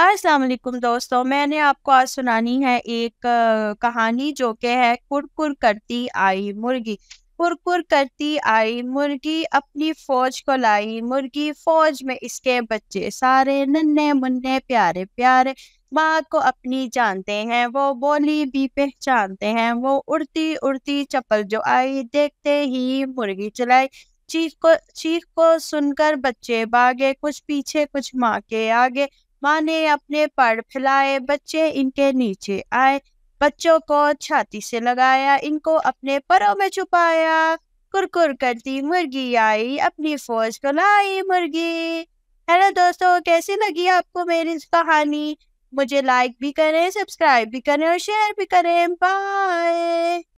असलम दोस्तों मैंने आपको आज सुनानी है एक कहानी जो के है कुरकुर करती आई मुर्गी कुरकुर करती आई मुर्गी अपनी फौज को लाई मुर्गी फौज में इसके बच्चे सारे नन्हे मुन्ने प्यारे प्यारे माँ को अपनी जानते हैं वो बोली भी पहचानते हैं वो उड़ती उड़ती चप्पल जो आई देखते ही मुर्गी चलाई चीख को चीख को सुनकर बच्चे भागे कुछ पीछे कुछ माँ के आगे माँ ने अपने पड़ फैलाए बच्चे इनके नीचे आए बच्चों को छाती से लगाया इनको अपने परों में छुपाया कुरकुर करती मुर्गी आई अपनी फौज को लाई मुर्गी हेलो दोस्तों कैसी लगी आपको मेरी कहानी मुझे लाइक भी करें सब्सक्राइब भी करें और शेयर भी करें बाय